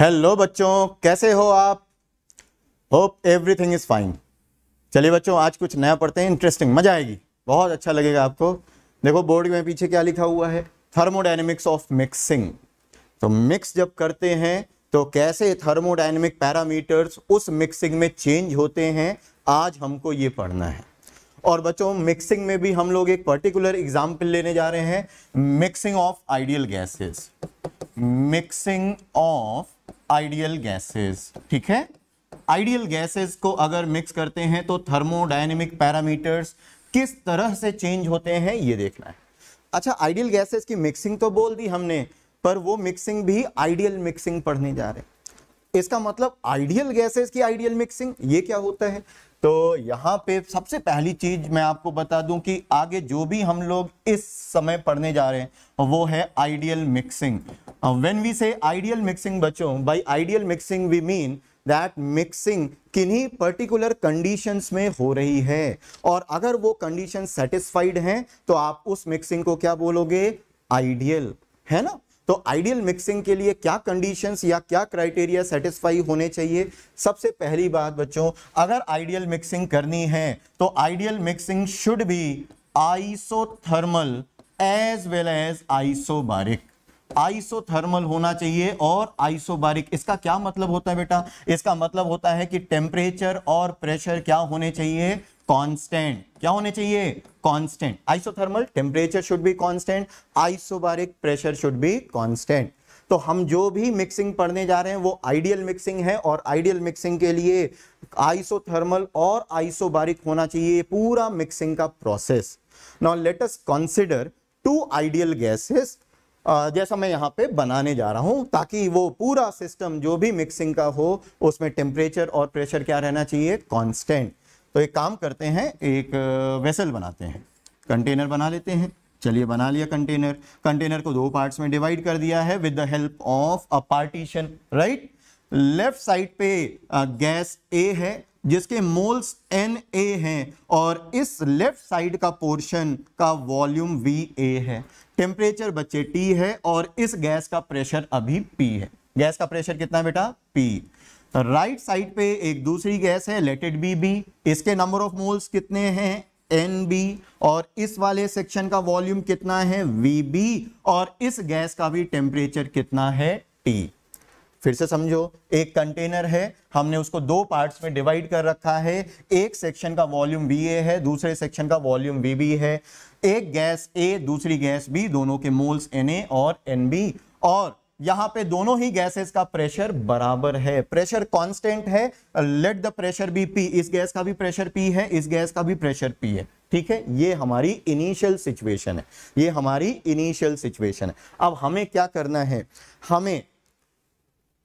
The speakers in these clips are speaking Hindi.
हेलो बच्चों कैसे हो आप होप एवरीथिंग इज़ फाइन चलिए बच्चों आज कुछ नया पढ़ते हैं इंटरेस्टिंग मजा आएगी बहुत अच्छा लगेगा आपको देखो बोर्ड में पीछे क्या लिखा हुआ है थर्मोडाइनमिक्स ऑफ मिक्सिंग तो मिक्स जब करते हैं तो कैसे थर्मोडाइनमिक पैरामीटर्स उस मिक्सिंग में चेंज होते हैं आज हमको ये पढ़ना है और बच्चों मिक्सिंग में भी हम लोग एक पर्टिकुलर एग्जाम्पल लेने जा रहे हैं mixing of ideal gases mixing of ideal gases ठीक है आइडियल गैसेस को अगर मिक्स करते हैं तो थर्मोडाइनेमिक पैरामीटर्स किस तरह से चेंज होते हैं ये देखना है अच्छा आइडियल गैसेस की मिक्सिंग तो बोल दी हमने पर वो मिक्सिंग भी आइडियल मिक्सिंग पढ़ने जा रहे हैं इसका मतलब आइडियल गैसेस की आइडियल मिक्सिंग ये क्या होता है तो यहाँ पे सबसे पहली चीज मैं आपको बता दूं कि आगे जो भी हम लोग इस समय पढ़ने जा रहे हैं वो है ideal mixing when we say ideal mixing बच्चों by ideal mixing we mean that mixing किन्हीं पर्टिकुलर कंडीशंस में हो रही है और अगर वो कंडीशन सेटिस्फाइड हैं तो आप उस मिक्सिंग को क्या बोलोगे आइडियल है ना तो आइडियल मिक्सिंग के लिए क्या कंडीशंस या क्या क्राइटेरिया सेटिस्फाई होने चाहिए सबसे पहली बात बच्चों अगर आइडियल मिक्सिंग करनी है तो ideal mixing should be isothermal as well as isobaric isothermal होना चाहिए और आइसोबारिक इसका क्या मतलब होता है बेटा इसका मतलब होता है कि टेम्परेचर और प्रेशर क्या होने चाहिए कांस्टेंट क्या होने चाहिए constant isothermal temperature should be constant isobaric pressure should be constant तो हम जो भी मिक्सिंग पढ़ने जा रहे हैं वो आइडियल मिक्सिंग है और आइडियल मिक्सिंग के लिए आइसोथर्मल और आइसोबारिक होना चाहिए पूरा मिक्सिंग का process now let's consider two ideal gases जैसा मैं यहाँ पे बनाने जा रहा हूँ ताकि वो पूरा सिस्टम जो भी मिक्सिंग का हो उसमें टेम्परेचर और प्रेशर क्या रहना चाहिए कॉन्स्टेंट तो एक काम करते हैं एक वेसल बनाते हैं कंटेनर बना लेते हैं चलिए बना लिया कंटेनर कंटेनर को दो पार्ट्स में डिवाइड कर दिया है with the help of a partition right left side पे गैस ए है जिसके मोल्स एन ए हैं और इस लेफ्ट साइड का पोर्शन का वॉल्यूम वी ए है टेम्परेचर बच्चे टी है और इस गैस का प्रेशर अभी पी है गैस का प्रेशर कितना है बेटा पी राइट साइड पे एक दूसरी गैस है लेटेड बी बी इसके नंबर ऑफ मोल्स कितने हैं एन बी और इस वाले सेक्शन का वॉल्यूम कितना है वी बी और इस गैस का भी टेम्परेचर कितना है टी फिर से समझो एक कंटेनर है हमने उसको दो पार्ट्स में डिवाइड कर रखा है एक सेक्शन का वॉल्यूम वी ए है दूसरे सेक्शन का वॉल्यूम वी बी है एक गैस ए दूसरी गैस बी दोनों के मोल्स एन ए और एन बी और यहां पे दोनों ही गैसेस का प्रेशर बराबर है प्रेशर कांस्टेंट है let the pressure be P इस गैस का भी प्रेशर पी है इस गैस का भी प्रेशर पी है ठीक है ये हमारी इनिशियल सिचुएशन है ये हमारी इनिशियल सिचुएशन है अब हमें क्या करना है हमें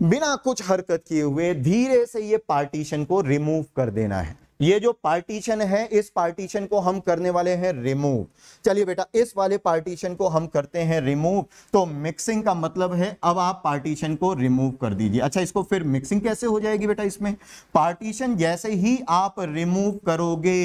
बिना कुछ हरकत किए हुए धीरे से ये पार्टीशन को रिमूव कर देना है ये जो पार्टीशन है इस पार्टीशन को हम करने वाले हैं रिमूव चलिए बेटा इस वाले पार्टीशन को हम करते हैं रिमूव तो मिक्सिंग का मतलब है अब आप पार्टीशन को रिमूव कर दीजिए अच्छा इसको फिर मिक्सिंग कैसे हो जाएगी बेटा इसमें पार्टीशन जैसे ही आप रिमूव करोगे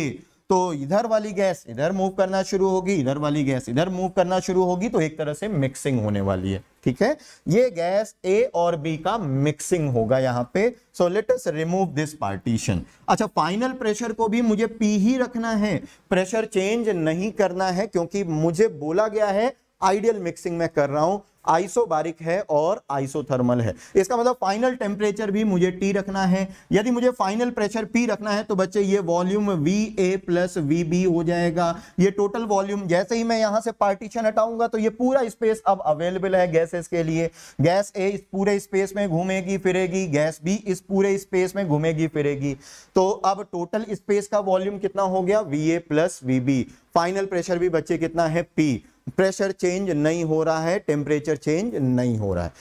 तो इधर वाली गैस इधर मूव करना शुरू होगी इधर वाली गैस इधर मूव करना शुरू होगी तो एक तरह से मिक्सिंग होने वाली है ठीक है ये गैस ए और बी का मिक्सिंग होगा यहाँ पे so let's remove this partition अच्छा फाइनल प्रेशर को भी मुझे पी ही रखना है प्रेशर चेंज नहीं करना है क्योंकि मुझे बोला गया है आइडियल मिक्सिंग में कर रहा हूं आइसोबारिक है और आइसोथर्मल है इसका मतलब फाइनल टेम्परेचर भी मुझे टी रखना है यदि मुझे फाइनल प्रेशर पी रखना है तो बच्चे ये volume V A plus V B हो जाएगा ये टोटल वॉल्यूम जैसे ही मैं यहाँ से पार्टीशन हटाऊंगा तो ये पूरा स्पेस अब अवेलेबल है गैसेस के लिए गैस ए इस पूरे स्पेस में घूमेगी फिरेगी गैस बी इस पूरे स्पेस में घूमेगी फिरेगी तो अब टोटल स्पेस का वॉल्यूम कितना हो गया V A plus V B final pressure भी बच्चे कितना है पी प्रेशर चेंज नहीं हो रहा है टेम्परेचर चेंज नहीं हो रहा है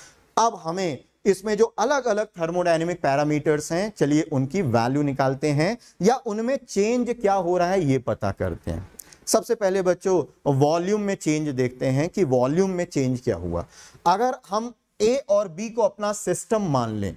अब हमें इसमें जो अलग अलग थर्मोडाइनमिक पैरामीटर्स हैं चलिए उनकी वैल्यू निकालते हैं या उनमें चेंज क्या हो रहा है ये पता करते हैं सबसे पहले बच्चों वॉल्यूम में चेंज देखते हैं कि वॉल्यूम में चेंज क्या हुआ अगर हम ए और बी को अपना सिस्टम मान लें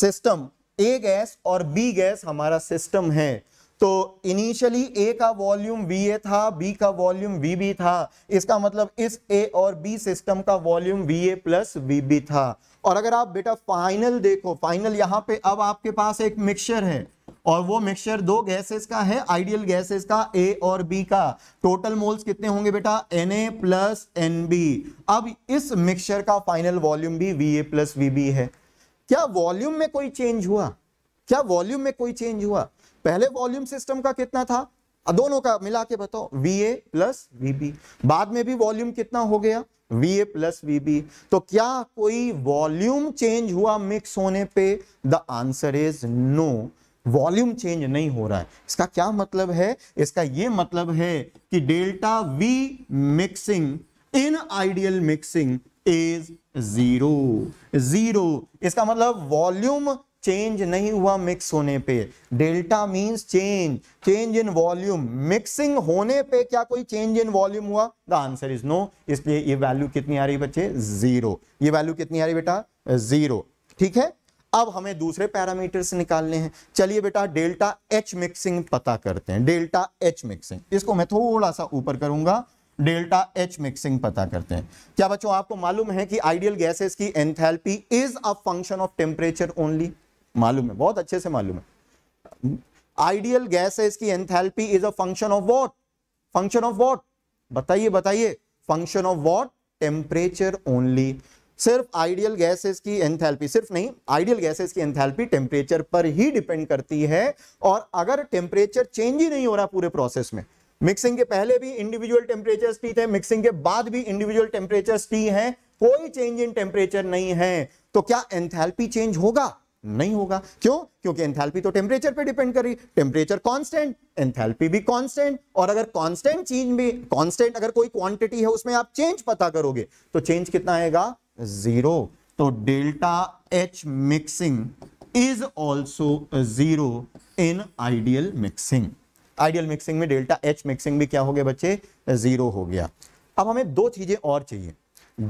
सिस्टम ए गैस और बी गैस हमारा सिस्टम है तो इनिशियली ए का वॉल्यूम वी ए था बी का वॉल्यूम वी बी था इसका मतलब इस ए और बी सिस्टम का volume V A plus V B था और अगर आप बेटा फाइनल देखो फाइनल यहाँ पे अब आपके पास एक मिक्सचर है और वो मिक्सचर दो गैसेस का है आइडियल गैसेस का ए और बी का टोटल मोल्स कितने होंगे बेटा N A plus N B अब इस मिक्सचर का फाइनल वॉल्यूम भी V A plus V B है क्या वॉल्यूम में कोई चेंज हुआ क्या वॉल्यूम में कोई चेंज हुआ पहले वॉल्यूम सिस्टम का कितना था दोनों का मिला के बताओ वी ए प्लस वीबी बाद में भी वॉल्यूम कितना हो गया वी ए प्लस वीबी तो क्या कोई वॉल्यूम चेंज हुआ मिक्स होने पे the answer is no volume change नहीं हो रहा है इसका क्या मतलब है इसका ये मतलब है कि delta V mixing in ideal mixing is zero zero इसका मतलब वॉल्यूम चेंज नहीं हुआ मिक्स होने पे delta means change change in volume mixing होने पे क्या कोई चेंज इन वॉल्यूम हुआ द आंसर इज नो इसलिए ये वैल्यू कितनी आ रही बच्चे जीरो ये वैल्यू कितनी आ रही बेटा जीरो ठीक है अब हमें दूसरे पैरामीटर से निकालने हैं चलिए बेटा डेल्टा एच मिक्सिंग पता करते हैं डेल्टा एच मिक्सिंग इसको मैं थोड़ा सा ऊपर करूंगा डेल्टा एच मिक्सिंग पता करते हैं क्या बच्चों आपको मालूम है कि आइडियल गैसेस की enthalpy is a function of temperature only मालूम है बहुत अच्छे से मालूम है आइडियल गैस है इसकी enthalpy is a function of what function of what बताइए बताइए function of what temperature only सिर्फ आइडियल गैसेस की एंथैल्पी सिर्फ नहीं आइडियल गैसेस की एंथैल्पी टेम्परेचर पर ही डिपेंड करती है और अगर टेम्परेचर चेंज ही नहीं हो रहा पूरे प्रोसेस में मिक्सिंग के पहले भी इंडिविजुअल टेम्परेचर टी थे मिक्सिंग के बाद भी इंडिविजुअल टेम्परेचर टी हैं कोई चेंज इन टेम्परेचर नहीं है तो क्या एंथैल्पी चेंज होगा नहीं होगा क्यों क्योंकि एंथैल्पी तो टेम्परेचर पे डिपेंड कर रही टेम्परेचर कांस्टेंट एंथैल्पी भी कांस्टेंट और अगर कांस्टेंट चेंज भी कांस्टेंट अगर कोई क्वांटिटी है उसमें आप चेंज पता करोगे तो चेंज कितना आएगा जीरो तो delta H mixing is also zero in ideal mixing ideal mixing में डेल्टा एच मिक्सिंग भी क्या हो गया बच्चे जीरो हो गया अब हमें दो चीजें और चाहिए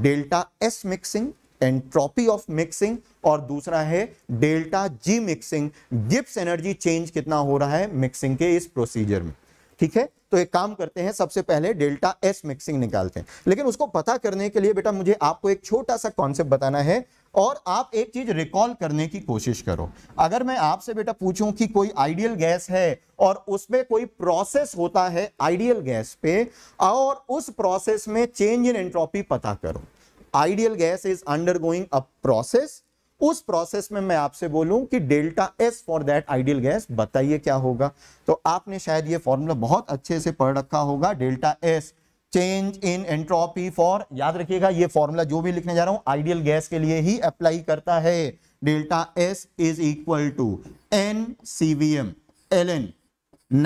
delta S mixing entropy of mixing और दूसरा है delta G mixing Gibbs energy change कितना हो रहा है मिक्सिंग के इस प्रोसीजर में ठीक है तो एक काम करते हैं सबसे पहले डेल्टा एस मिक्सिंग निकालते हैं लेकिन उसको पता करने के लिए बेटा मुझे आपको एक छोटा सा कॉन्सेप्ट बताना है और आप एक चीज रिकॉल करने की कोशिश करो अगर मैं आपसे बेटा पूछूं कि कोई आइडियल गैस है और उसमें कोई प्रोसेस होता है आइडियल गैस पे और उस प्रोसेस में चेंज इन एंट्रोपी पता करो ideal gas is undergoing a process उस प्रोसेस में मैं आपसे बोलूं कि delta S for that ideal gas बताइए क्या होगा तो आपने शायद ये फॉर्मूला बहुत अच्छे से पढ़ रखा होगा delta S change in entropy for याद रखिएगा ये फॉर्मूला जो भी लिखने जा रहा हूं आइडियल गैस के लिए ही अप्लाई करता है delta S is equal to N C V M L N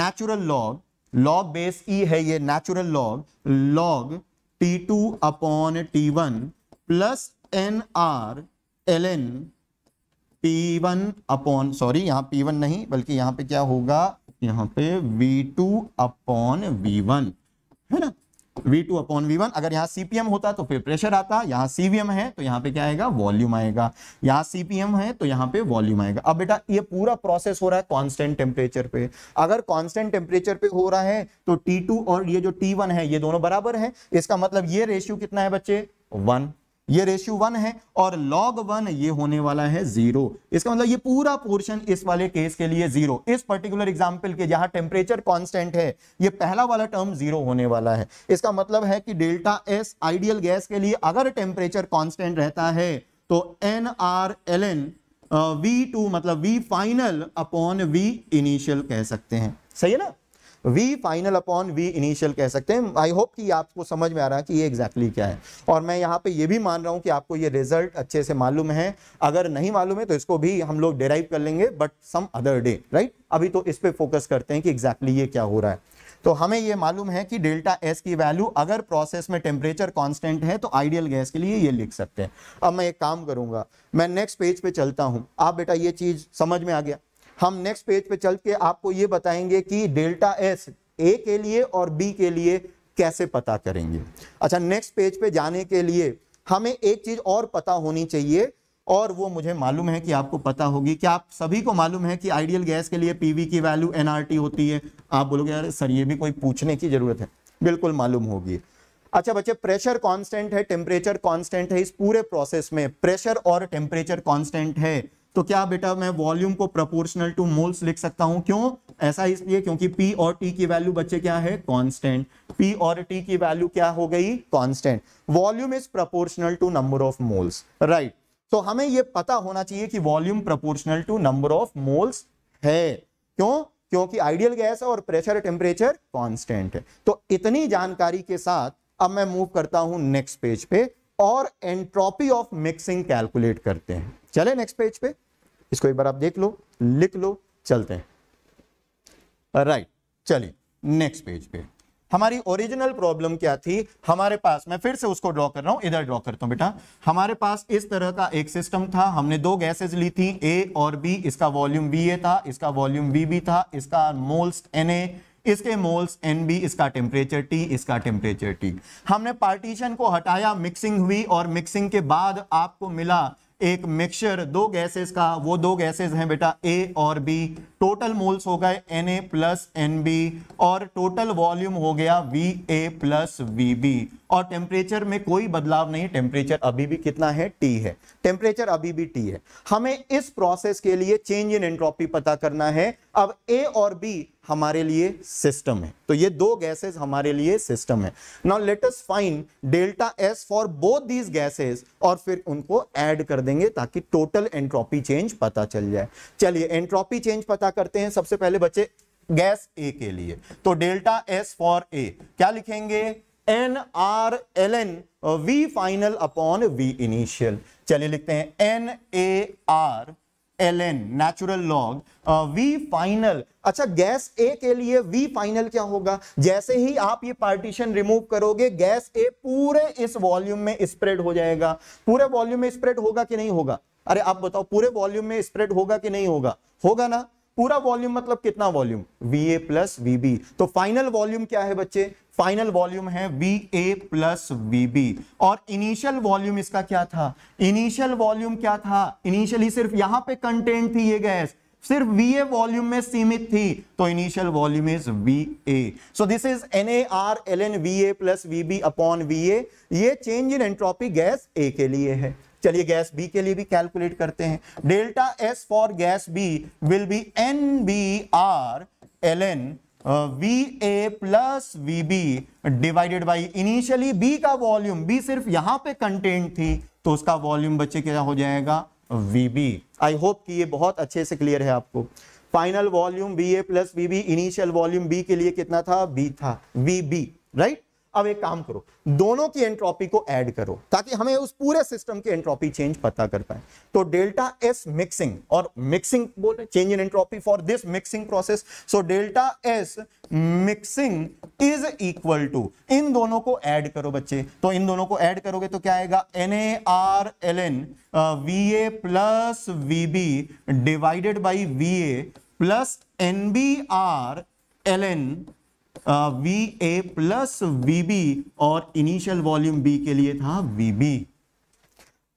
natural log log base E है ये natural log log T two upon T one plus N R L N P one upon sorry यहां पी वन नहीं बल्कि यहां पे क्या होगा यहां पे V two upon V one है ना V two upon V one अगर यहां सीपीएम होता तो फिर प्रेशर आता यहां सीवीएम है तो यहां पे क्या आएगा वॉल्यूम आएगा यहां सीपीएम है तो यहां पे वॉल्यूम आएगा अब बेटा ये पूरा प्रोसेस हो रहा है कांस्टेंट टेम्परेचर पे अगर कांस्टेंट टेम्परेचर पे हो रहा है तो टी टू और ये जो टी वन है ये दोनों बराबर है इसका मतलब ये रेशियो कितना है बच्चे वन ये रेशियो वन है और लॉग वन ये होने वाला है जीरो इसका मतलब ये पूरा पोर्शन इस वाले केस के लिए जीरो इस पर्टिकुलर एग्जांपल के जहां टेम्परेचर कांस्टेंट है ये पहला वाला टर्म जीरो होने वाला है इसका मतलब है कि डेल्टा एस आइडियल गैस के लिए अगर टेम्परेचर कांस्टेंट रहता है तो N R L N V two मतलब V final upon V initial कह सकते हैं सही है ना V final upon V initial कह सकते हैं आई होप कि आपको समझ में आ रहा है कि ये एग्जैक्टली exactly क्या है और मैं यहाँ पे ये भी मान रहा हूँ कि आपको ये रिजल्ट अच्छे से मालूम है अगर नहीं मालूम है तो इसको भी हम लोग डेराइव कर लेंगे but some other day right अभी तो इस पर फोकस करते हैं कि एग्जैक्टली exactly ये क्या हो रहा है तो हमें ये मालूम है कि डेल्टा एस की वैल्यू अगर प्रोसेस में टेम्परेचर कांस्टेंट है तो आइडियल गैस के लिए ये लिख सकते हैं अब मैं एक काम करूंगा मैं नेक्स्ट पेज पे चलता हूं आप बेटा ये चीज समझ में आ गया हम नेक्स्ट पेज पे चल के आपको ये बताएंगे कि डेल्टा एस ए के लिए और बी के लिए कैसे पता करेंगे अच्छा नेक्स्ट पेज पे जाने के लिए हमें एक चीज और पता होनी चाहिए और वो मुझे मालूम है कि आपको पता होगी कि आप सभी को मालूम है कि आइडियल गैस के लिए पीवी की वैल्यू एनआरटी होती है आप बोलोगे यार सर ये भी कोई पूछने की जरूरत है बिल्कुल मालूम होगी अच्छा बच्चे प्रेशर कांस्टेंट है टेम्परेचर कांस्टेंट है इस पूरे प्रोसेस में प्रेशर और टेम्परेचर कांस्टेंट है तो क्या बेटा मैं वॉल्यूम को प्रोपोर्शनल टू मोल्स लिख सकता हूं क्यों ऐसा इसलिए क्योंकि पी और टी की वैल्यू बच्चे क्या है कांस्टेंट पी और टी की वैल्यू क्या हो गई constant volume is proportional to number of moles right तो हमें यह पता होना चाहिए कि volume proportional to number of moles है क्यों क्योंकि आइडियल गैस है और प्रेशर टेम्परेचर कॉन्स्टेंट है तो इतनी जानकारी के साथ अब मैं मूव करता हूं नेक्स्ट पेज पे और एंट्रोपी ऑफ मिक्सिंग कैलकुलेट करते हैं चले नेक्स्ट पेज पे इसको एक बार आप देख लो लिख लो चलते हैं राइट चलिए नेक्स्ट पेज पे हमारी ओरिजिनल प्रॉब्लम क्या थी हमारे पास मैं फिर से उसको ड्रॉ कर रहा हूं इधर ड्रॉ करता हूं बेटा हमारे पास इस तरह का एक सिस्टम था हमने दो गैसेज ली थी ए और बी इसका वॉल्यूम बी ए था इसका वॉल्यूम बी बी था इसका मोल्स एन ए इसके मोल्स एन बी इसका टेम्परेचर टी इसका टेम्परेचर टी हमने पार्टीशन को हटाया मिक्सिंग हुई और मिक्सिंग के बाद आपको मिला एक मिक्सचर दो गैसेस का वो दो गैसेस हैं बेटा ए और बी टोटल मोल्स हो गए N A plus N B और टोटल वॉल्यूम हो गया V A plus V B और टेम्परेचर में कोई बदलाव नहीं टेम्परेचर अभी भी कितना है टी है टेम्परेचर अभी भी टी है हमें इस प्रोसेस के लिए चेंज इन एंट्रोपी पता करना है अब ए और बी हमारे लिए सिस्टम है तो ये दो गैसेस हमारे लिए सिस्टम है now let us find delta S for both these gases और फिर उनको ऐड कर देंगे ताकि टोटल एंट्रोपी चेंज पता चल जाए चलिए एंट्रोपी चेंज पता करते हैं सबसे पहले बच्चे गैस ए के लिए तो डेल्टा एस फॉर ए क्या लिखेंगे N R L N V final upon V initial चलिए लिखते हैं N A R L N natural log V final अच्छा गैस ए के लिए वी फाइनल क्या होगा जैसे ही आप ये पार्टीशन रिमूव करोगे गैस ए पूरे इस वॉल्यूम में स्प्रेड हो जाएगा पूरे वॉल्यूम में स्प्रेड होगा कि नहीं होगा अरे आप बताओ पूरे वॉल्यूम में स्प्रेड होगा कि नहीं होगा होगा ना पूरा वॉल्यूम मतलब कितना volume V A plus V B तो फाइनल वॉल्यूम क्या है बच्चे फाइनल वॉल्यूम है V A plus V B और इनिशियल वॉल्यूम इसका क्या था इनिशियल वॉल्यूम क्या था इनिशियली सिर्फ यहां पे कंटेंट थी ये गैस सिर्फ वी ए वॉल्यूम में सीमित थी तो initial volume is V A so this is N A R L N V A plus V B upon V A ये change in entropy gas A के लिए है चलिए गैस बी के लिए भी कैलकुलेट करते हैं delta S for gas B will be N B R L N V A plus V B divided by initially B का वॉल्यूम बी सिर्फ यहां पे कंटेंट थी तो उसका वॉल्यूम बच्चे क्या हो जाएगा वी बी आई होप कि ये बहुत अच्छे से क्लियर है आपको final volume B A plus V B initial volume B के लिए कितना था बी था वी बी राइट अब एक काम करो दोनों की एंट्रोपी को ऐड करो ताकि हमें उस पूरे सिस्टम की एंट्रोपी चेंज पता कर पाए तो डेल्टा एस मिक्सिंग और मिक्सिंग बोले change in entropy for this mixing process so delta S mixing is equal to इन दोनों को ऐड करो बच्चे तो इन दोनों को ऐड करोगे तो क्या आएगा N A R L N V A plus V B divided by V A plus N B R L N V A plus V B और इनिशियल वॉल्यूम बी के लिए था वी बी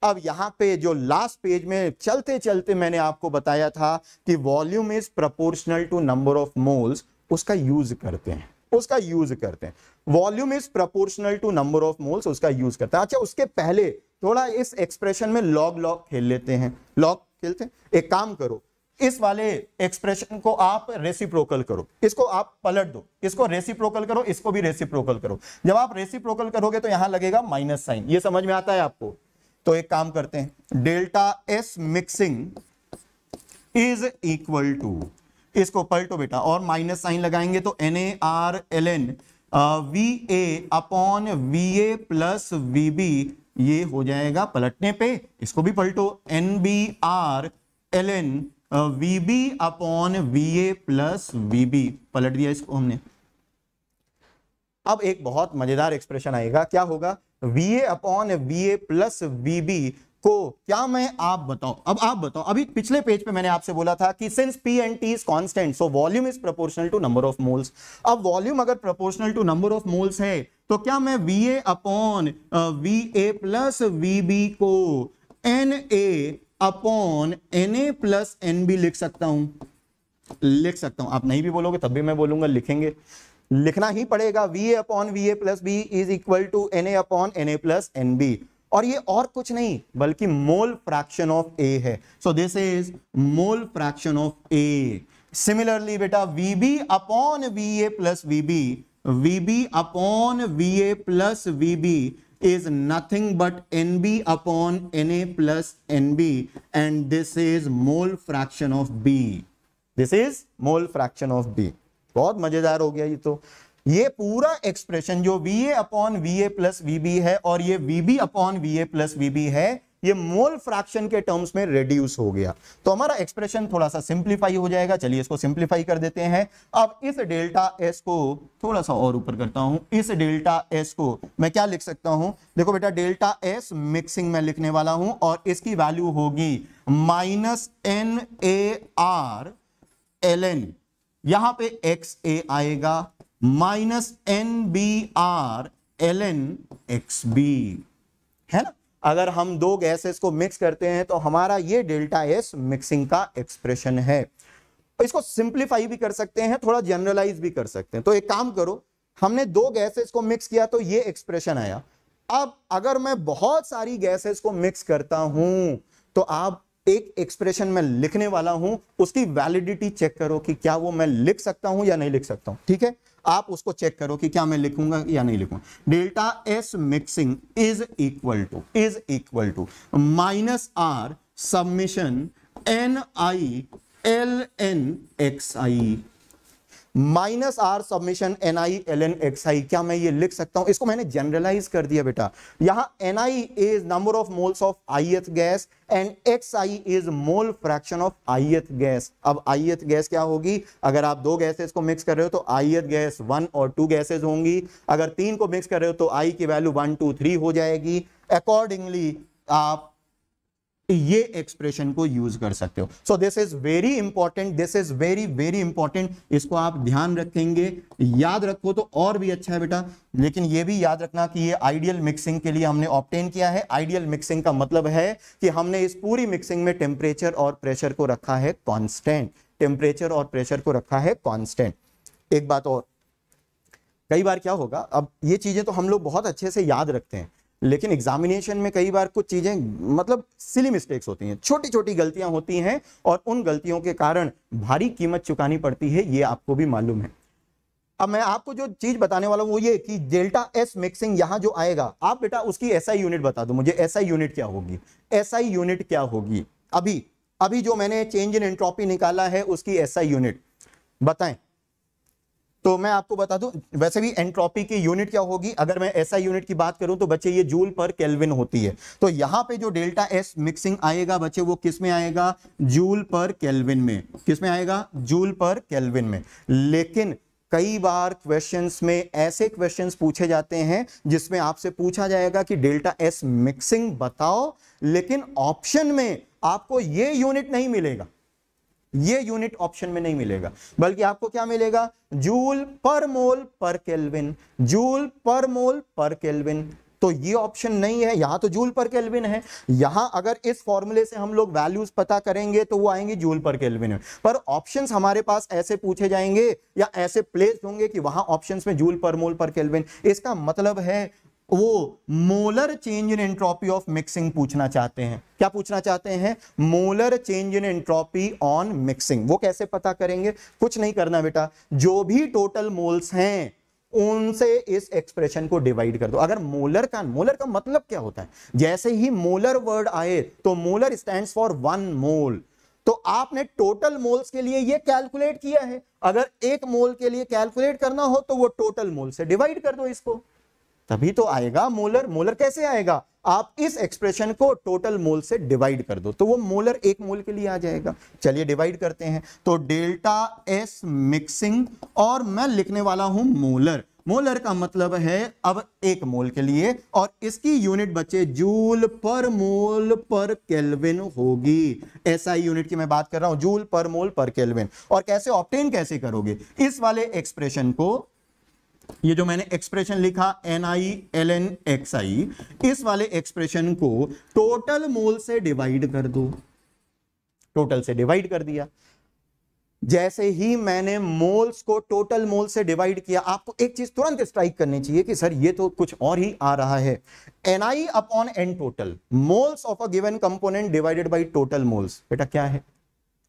अब यहां पे जो लास्ट पेज में चलते चलते मैंने आपको बताया था कि volume is proportional to number of moles उसका यूज करते हैं उसका यूज करते हैं volume is proportional to number of moles उसका यूज करते हैं अच्छा उसके पहले थोड़ा इस एक्सप्रेशन में लॉग लॉग खेल लेते हैं लॉग खेलते हैं एक काम करो इस वाले एक्सप्रेशन को आप रेसिप्रोकल करो इसको आप पलट दो इसको रेसिप्रोकल करो इसको भी रेसिप्रोकल करो जब आप रेसिप्रोकल करोगे तो यहां लगेगा माइनस साइन ये समझ में आता है आपको तो एक काम करते हैं delta S mixing is equal to इसको पलटो बेटा और माइनस साइन लगाएंगे तो N A R L N V A upon V A plus V B ये हो जाएगा पलटने पे इसको भी पलटो N B R L N V B upon V A plus V B पलट दिया इसको हमने अब एक बहुत मजेदार एक्सप्रेशन आएगा क्या होगा V A upon V A plus V B को क्या मैं आप बताओ अब आप बताओ अभी पिछले पेज पे मैंने आपसे बोला था कि since P and T is constant so volume is proportional to number of moles अब वॉल्यूम अगर proportional to number of moles है तो क्या मैं V A upon V A plus V B को N A upon N A plus N B लिख सकता हूं लिख सकता हूं आप नहीं भी बोलोगे तब भी मैं बोलूंगा लिखेंगे लिखना ही पड़ेगा V A upon V A plus B is equal to N A upon N A plus N B और ये और कुछ नहीं बल्कि मोल फ्रैक्शन ऑफ ए है so this is mole fraction of A similarly बेटा V B upon V A plus V B V B upon V A plus V B is nothing but NB upon Na plus NB and this is mole fraction of B. This is mole fraction of B बहुत मजेदार हो गया ये तो ये पूरा एक्सप्रेशन जो V A upon V A plus V B है और ये V B upon V A plus V B है ये मोल फ्रैक्शन के टर्म्स में रिड्यूस हो गया तो हमारा एक्सप्रेशन थोड़ा सा सिंप्लीफाई हो जाएगा चलिए इसको सिंप्लीफाई कर देते हैं अब इस डेल्टा एस को थोड़ा सा और ऊपर करता हूं इस डेल्टा एस को मैं क्या लिख सकता हूं देखो बेटा डेल्टा एस मिक्सिंग में लिखने वाला हूं और इसकी वैल्यू होगी minus N A R L N यहां पर एक्स ए आएगा minus N B R L N X B है ना अगर हम दो गैसेस को मिक्स करते हैं तो हमारा ये डेल्टा एस मिक्सिंग का एक्सप्रेशन है इसको सिंप्लीफाई भी कर सकते हैं थोड़ा जनरलाइज भी कर सकते हैं तो एक काम करो हमने दो गैसेस को मिक्स किया तो ये एक्सप्रेशन आया अब अगर मैं बहुत सारी गैसेस को मिक्स करता हूं तो आप एक एक्सप्रेशन में लिखने वाला हूं उसकी वैलिडिटी चेक करो कि क्या वो मैं लिख सकता हूं या नहीं लिख सकता हूं ठीक है आप उसको चेक करो कि क्या मैं लिखूंगा या नहीं लिखूंगा delta S mixing is equal to is equal to minus R summation N I L N X I minus R summation N I L N X I क्या मैं ये लिख सकता हूं इसको मैंने जनरलाइज कर दिया बेटा यहां N I is number of moles of ith gas and X I is mole fraction of ith gas अब आई एथ गैस क्या होगी अगर आप दो गैसेस को मिक्स कर रहे हो तो आई एथ गैस वन और टू गैसेज होंगी अगर तीन को मिक्स कर रहे हो तो आई की वैल्यू वन टू थ्री हो जाएगी अकॉर्डिंगली आप ये एक्सप्रेशन को यूज कर सकते हो so this is very important this is very very important इसको आप ध्यान रखेंगे याद रखो तो और भी अच्छा है बेटा लेकिन ये भी याद रखना कि ये आइडियल मिक्सिंग के लिए हमने ऑप्टेन किया है आइडियल मिक्सिंग का मतलब है कि हमने इस पूरी मिक्सिंग में टेम्परेचर और प्रेशर को रखा है कॉन्स्टेंट टेम्परेचर और प्रेशर को रखा है कॉन्स्टेंट एक बात और कई बार क्या होगा अब ये चीजें तो हम लोग बहुत अच्छे से याद रखते हैं लेकिन एग्जामिनेशन में कई बार कुछ चीज़ें मतलब सिली मिस्टेक्स होती हैं छोटी छोटी गलतियां होती हैं और उन गलतियों के कारण भारी कीमत चुकानी पड़ती है ये आपको भी मालूम है अब मैं आपको जो चीज़ बताने वाला हूं वो ये कि डेल्टा एस मिक्सिंग यहां जो आएगा आप बेटा उसकी एसआई यूनिट बता दो मुझे एसआई यूनिट क्या होगी एसआई यूनिट क्या होगी अभी अभी जो मैंने चेंज इन एंट्रोपी निकाला है उसकी एसआई यूनिट बताएं तो मैं आपको बता दूं वैसे भी एंट्रोपी की यूनिट क्या होगी अगर मैं ऐसा यूनिट की बात करूं तो बच्चे ये जूल पर केल्विन होती है तो यहां पे जो डेल्टा एस मिक्सिंग आएगा बच्चे वो किस में आएगा जूल पर केल्विन में किस में आएगा जूल पर केल्विन में लेकिन कई बार क्वेश्चंस में ऐसे क्वेश्चंस पूछे जाते हैं जिसमें आपसे पूछा जाएगा कि डेल्टा एस मिक्सिंग बताओ लेकिन ऑप्शन में आपको ये यूनिट नहीं मिलेगा ये यूनिट ऑप्शन में नहीं मिलेगा बल्कि आपको क्या मिलेगा जूल पर मोल पर केल्विन जूल पर मोल पर केल्विन तो ये ऑप्शन नहीं है यहां तो जूल पर केल्विन है यहां अगर इस फॉर्मूले से हम लोग वैल्यूज पता करेंगे तो वो आएंगे जूल पर केल्विन में पर ऑप्शंस हमारे पास ऐसे पूछे जाएंगे या ऐसे प्लेस होंगे कि वहां ऑप्शंस में जूल पर मोल पर केल्विन इसका मतलब है वो molar change in entropy of mixing पूछना चाहते हैं क्या पूछना चाहते हैं molar change in entropy on mixing वो कैसे पता करेंगे कुछ नहीं करना बेटा जो भी टोटल मोल्स हैं उनसे इस एक्सप्रेशन को डिवाइड कर दो अगर मोलर का मोलर का मतलब क्या होता है जैसे ही मोलर वर्ड आए तो molar stand for one mole तो आपने टोटल मोल्स के लिए ये कैलकुलेट किया है अगर एक मोल के लिए कैलकुलेट करना हो तो वो टोटल मोल से डिवाइड कर दो इसको तभी तो आएगा मोलर मोलर कैसे आएगा आप इस एक्सप्रेशन को टोटल मोल से डिवाइड कर दो तो वो मोलर एक मोल के लिए आ जाएगा चलिए डिवाइड करते हैं तो डेल्टा एस मिक्सिंग और मैं लिखने वाला हूं मोलर मोलर का मतलब है अब एक मोल के लिए और इसकी यूनिट बचे जूल पर मोल पर केल्विन होगी एसआई यूनिट की मैं बात कर रहा हूं जूल पर मोल पर केल्विन और कैसे ऑप्टेन कैसे करोगे इस वाले एक्सप्रेशन को ये जो मैंने एक्सप्रेशन लिखा N I L N X I इस वाले एक्सप्रेशन को टोटल मोल से डिवाइड कर दो टोटल से डिवाइड कर दिया जैसे ही मैंने मोल्स को टोटल मोल से डिवाइड किया आपको एक चीज तुरंत स्ट्राइक करनी चाहिए कि सर ये तो कुछ और ही आ रहा है I upon N total moles of a given component divided by total moles बेटा क्या है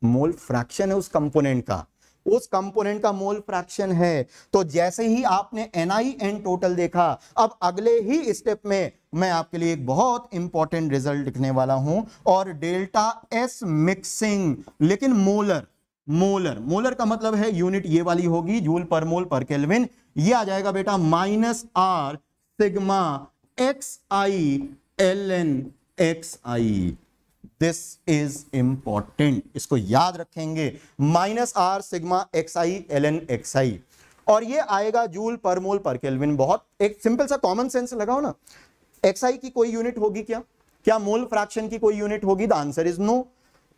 मोल फ्रैक्शन है उस कंपोनेंट का उस कंपोनेंट का मोल फ्रैक्शन है तो जैसे ही आपने एनआई एन टोटल देखा अब अगले ही स्टेप में मैं आपके लिए एक बहुत इंपॉर्टेंट रिजल्ट लिखने वाला हूं और डेल्टा एस मिक्सिंग लेकिन मोलर मोलर मोलर का मतलब है यूनिट ये वाली होगी जूल पर मोल पर केल्विन ये आ जाएगा बेटा minus R sigma X I L N X I this is important इसको याद रखेंगे minus R sigma X I L N X I और ये आएगा जूल पर मोल पर केल्विन बहुत एक सिंपल सा कॉमन सेंस लगाओ ना एक्स आई की कोई यूनिट होगी क्या क्या मोल फ्रैक्शन की कोई यूनिट होगी द आंसर इज नो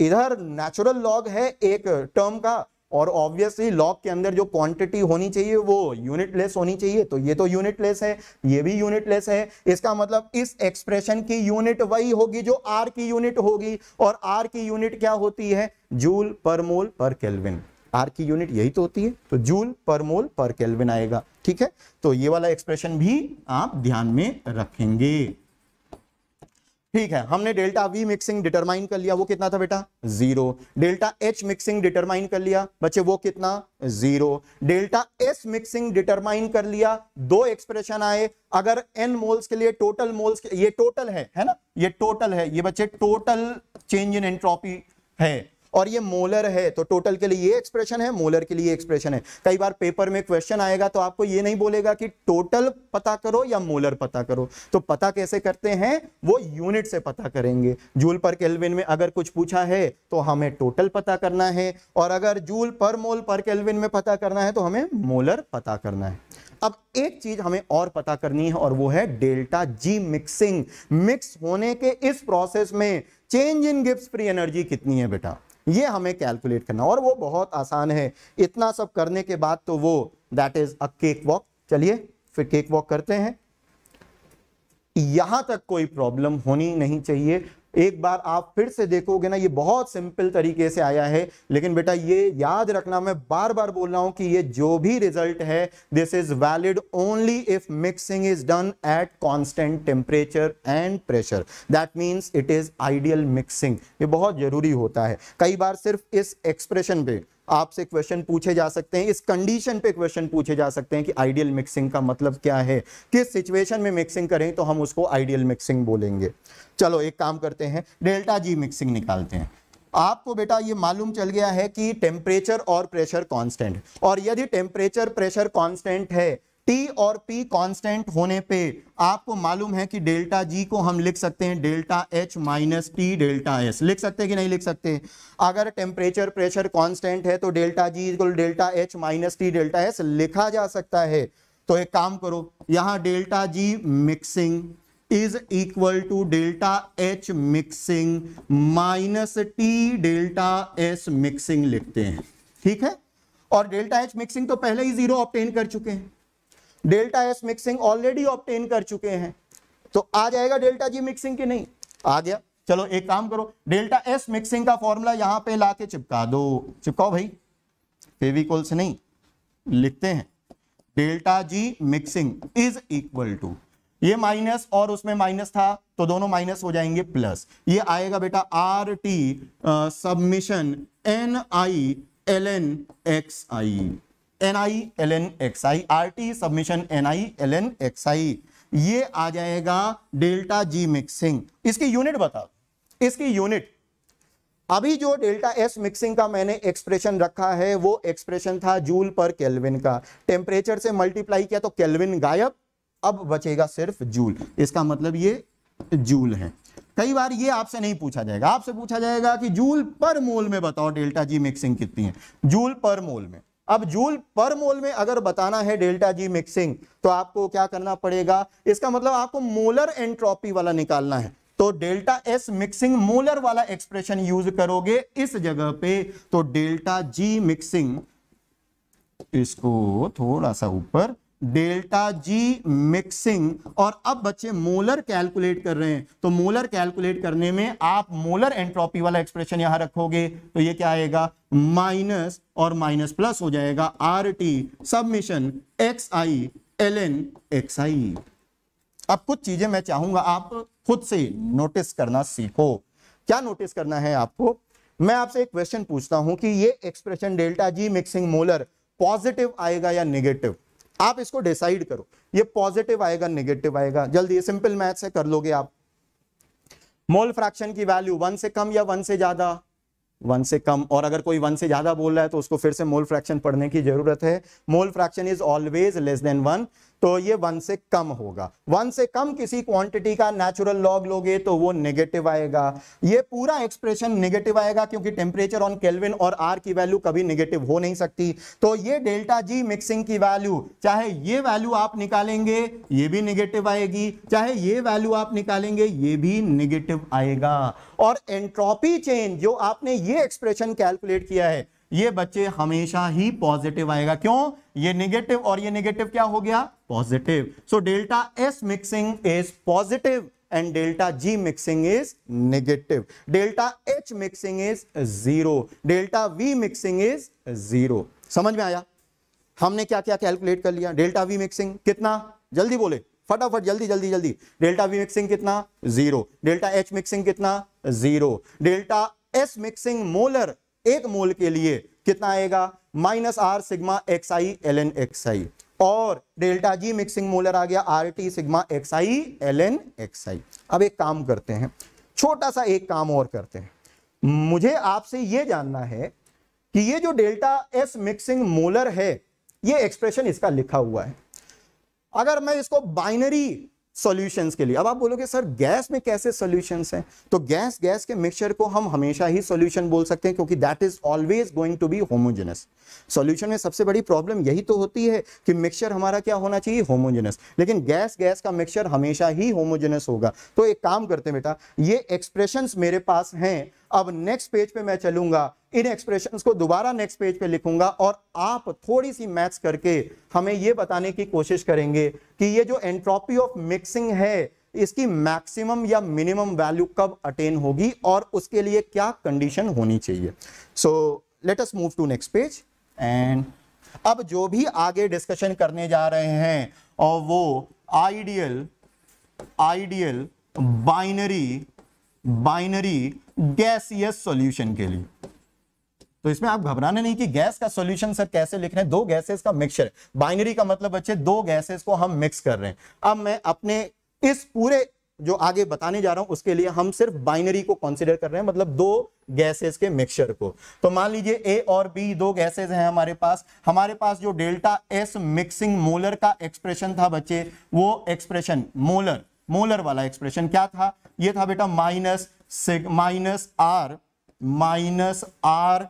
इधर नेचुरल लॉग है एक टर्म का और ऑब्वियसली लॉग के अंदर जो क्वांटिटी होनी चाहिए वो यूनिटलेस होनी चाहिए तो ये तो यूनिटलेस है ये भी यूनिटलेस है इसका मतलब इस एक्सप्रेशन की यूनिट वही होगी जो आर की यूनिट होगी और आर की यूनिट क्या होती है जूल पर मोल पर केल्विन आर की यूनिट यही तो होती है तो जूल पर मोल पर केल्विन आएगा ठीक है तो ये वाला एक्सप्रेशन भी आप ध्यान में रखेंगे ठीक है हमने डेल्टा वी मिक्सिंग डिटरमाइन कर लिया वो कितना था बेटा zero delta H mixing determine कर लिया बच्चे वो कितना zero delta S mixing determine कर लिया दो एक्सप्रेशन आए अगर एन मोल्स के लिए टोटल मोल्स के, ये टोटल है है ना ये टोटल है ये बच्चे टोटल चेंज इन एंट्रोपी है और ये मोलर है तो टोटल के लिए ये एक्सप्रेशन है मोलर के लिए एक्सप्रेशन है कई बार पेपर में क्वेश्चन आएगा तो आपको ये नहीं बोलेगा कि टोटल पता करो या मोलर पता करो तो पता कैसे करते हैं वो यूनिट से पता करेंगे जूल पर केल्विन में अगर कुछ पूछा है तो हमें टोटल पता करना है और अगर जूल पर मोल पर केल्विन में पता करना है तो हमें मोलर पता करना है अब एक चीज हमें और पता करनी है और वो है डेल्टा जी मिक्सिंग मिक्स होने के इस प्रोसेस में change in Gibbs free energy कितनी है बेटा ये हमें कैलकुलेट करना और वो बहुत आसान है इतना सब करने के बाद तो वो that is a cake walk चलिए फिर केक वॉक करते हैं यहां तक कोई प्रॉब्लम होनी नहीं चाहिए एक बार आप फिर से देखोगे ना ये बहुत सिंपल तरीके से आया है लेकिन बेटा ये याद रखना मैं बार बार बोल रहा हूं कि ये जो भी रिजल्ट है this is valid only if mixing is done at constant temperature and pressure that means it is ideal mixing ये बहुत जरूरी होता है कई बार सिर्फ इस एक्सप्रेशन पे आपसे क्वेश्चन पूछे जा सकते हैं इस कंडीशन पे क्वेश्चन पूछे जा सकते हैं कि आइडियल मिक्सिंग का मतलब क्या है किस सिचुएशन में मिक्सिंग करें तो हम उसको आइडियल मिक्सिंग बोलेंगे चलो एक काम करते हैं डेल्टा जी मिक्सिंग निकालते हैं आपको बेटा ये मालूम चल गया है कि टेम्परेचर और प्रेशर कांस्टेंट और यदि टेम्परेचर प्रेशर कांस्टेंट है टी और पी कांस्टेंट होने पे आपको मालूम है कि डेल्टा जी को हम लिख सकते हैं delta H minus T delta S लिख सकते हैं कि नहीं लिख सकते अगर टेम्परेचर प्रेशर कांस्टेंट है तो delta G equal delta H minus T delta S लिखा जा सकता है तो एक काम करो यहां delta G mixing is equal to delta H mixing minus T delta S mixing लिखते हैं ठीक है और डेल्टा एच मिक्सिंग तो पहले ही जीरो ऑप्टेन कर चुके हैं delta S mixing already obtain कर चुके हैं तो आ जाएगा डेल्टा जी मिक्सिंग कि नहीं आ गया चलो एक काम करो डेल्टा एस मिक्सिंग का फॉर्मूला यहां पे लाके चिपका दो चिपकाओ भाई फेविकोल से नहीं लिखते हैं delta G mixing is equal to ये माइनस और उसमें माइनस था तो दोनों माइनस हो जाएंगे प्लस ये आएगा बेटा R T summation N I L N X I N I L N X I R T summation N I L N X I ये आ जाएगा डेल्टा जी मिक्सिंग इसकी यूनिट बताओ इसकी यूनिट अभी जो डेल्टा एस मिक्सिंग का मैंने एक्सप्रेशन रखा है वो एक्सप्रेशन था जूल पर केल्विन का टेम्परेचर से मल्टीप्लाई किया तो केल्विन गायब अब बचेगा सिर्फ जूल इसका मतलब ये जूल है कई बार ये आपसे नहीं पूछा जाएगा आपसे पूछा जाएगा कि जूल पर मोल में बताओ डेल्टा जी मिक्सिंग कितनी है जूल पर मोल में अब जूल पर मोल में अगर बताना है डेल्टा जी मिक्सिंग तो आपको क्या करना पड़ेगा इसका मतलब आपको मोलर एंट्रोपी वाला निकालना है तो डेल्टा एस मिक्सिंग मोलर वाला एक्सप्रेशन यूज करोगे इस जगह पे तो डेल्टा जी मिक्सिंग इसको थोड़ा सा ऊपर डेल्टा जी मिक्सिंग और अब बच्चे मोलर कैलकुलेट कर रहे हैं तो मोलर कैलकुलेट करने में आप मोलर एंट्रोपी वाला एक्सप्रेशन यहां रखोगे तो ये क्या आएगा माइनस और माइनस प्लस हो जाएगा R T summation X I L N X I अब कुछ चीजें मैं चाहूंगा आप खुद से नोटिस करना सीखो क्या नोटिस करना है आपको मैं आपसे एक क्वेश्चन पूछता हूं कि ये expression delta G mixing molar positive आएगा या नेगेटिव आप इसको डिसाइड करो ये पॉजिटिव आएगा नेगेटिव आएगा जल्दी सिंपल मैथ से कर लोगे आप मोल फ्रैक्शन की वैल्यू वन से कम या वन से ज्यादा वन से कम और अगर कोई वन से ज्यादा बोल रहा है तो उसको फिर से मोल फ्रैक्शन पढ़ने की जरूरत है mole fraction is always less than one तो ये वन से कम होगा वन से कम किसी क्वांटिटी का नेचुरल लॉग लोगे तो वो नेगेटिव आएगा ये पूरा एक्सप्रेशन नेगेटिव आएगा क्योंकि टेम्परेचर ऑन केल्विन और आर की वैल्यू कभी नेगेटिव हो नहीं सकती तो ये डेल्टा जी मिक्सिंग की वैल्यू चाहे ये वैल्यू आप निकालेंगे ये भी निगेटिव आएगी चाहे ये वैल्यू आप निकालेंगे ये भी निगेटिव आएगा और एंट्रोपी चेंज जो आपने ये एक्सप्रेशन कैलकुलेट किया है ये बच्चे हमेशा ही पॉजिटिव आएगा क्यों ये नेगेटिव और ये नेगेटिव क्या हो गया positive so delta S mixing is positive and delta G mixing is negative delta H mixing is zero delta V mixing is zero समझ में आया हमने क्या क्या कैलकुलेट कर लिया डेल्टा वी मिक्सिंग कितना जल्दी बोले फटाफट जल्दी जल्दी जल्दी डेल्टा वी मिक्सिंग कितना जीरो डेल्टा एच मिक्सिंग कितना zero delta S mixing molar एक मोल के लिए कितना आएगा minus R sigma X I L N X I और डेल्टा जी मिक्सिंग मोलर आ गया R T sigma X I L N X I अब एक काम करते हैं छोटा सा एक काम और करते हैं मुझे आपसे यह जानना है कि ये जो डेल्टा एस मिक्सिंग मोलर है ये एक्सप्रेशन इसका लिखा हुआ है अगर मैं इसको बाइनरी सॉल्यूशंस के लिए अब आप बोलोगे सर गैस में कैसे सॉल्यूशंस हैं तो गैस गैस के मिक्सचर को हम हमेशा ही सॉल्यूशन बोल सकते हैं क्योंकि that is always going to be homogeneous solution में सबसे बड़ी प्रॉब्लम यही तो होती है कि मिक्सचर हमारा क्या होना चाहिए होमोजेनस लेकिन गैस गैस का मिक्सचर हमेशा ही होमोजेनस होगा तो एक काम करते हैं बेटा ये एक्सप्रेशन मेरे पास हैं अब नेक्स्ट पेज पे मैं चलूंगा इन एक्सप्रेशंस को दोबारा नेक्स्ट पेज पे लिखूंगा और आप थोड़ी सी मैथ्स करके हमें ये बताने की कोशिश करेंगे कि ये जो एंट्रोपी ऑफ मिक्सिंग है इसकी मैक्सिमम या मिनिमम वैल्यू कब अटेन होगी और उसके लिए क्या कंडीशन होनी चाहिए so let us move to next page and अब जो भी आगे डिस्कशन करने जा रहे हैं और वो ideal ideal binary binary gaseous solution के लिए तो इसमें आप घबराने नहीं कि गैस का सॉल्यूशन सर कैसे लिख रहे हैं दो गैसेस का मिक्सचर बाइनरी का मतलब बच्चे दो गैसेस को हम मिक्स कर रहे हैं अब मैं अपने इस पूरे जो आगे बताने जा रहा हूं उसके लिए हम सिर्फ बाइनरी को कंसिडर कर रहे हैं मतलब दो गैसेस के मिक्सचर को तो मान लीजिए ए और बी दो गैसेस हैं हमारे पास हमारे पास जो डेल्टा एस मिक्सिंग मोलर का एक्सप्रेशन था बच्चे वो एक्सप्रेशन मोलर मोलर वाला एक्सप्रेशन क्या था ये था बेटा minus minus R minus R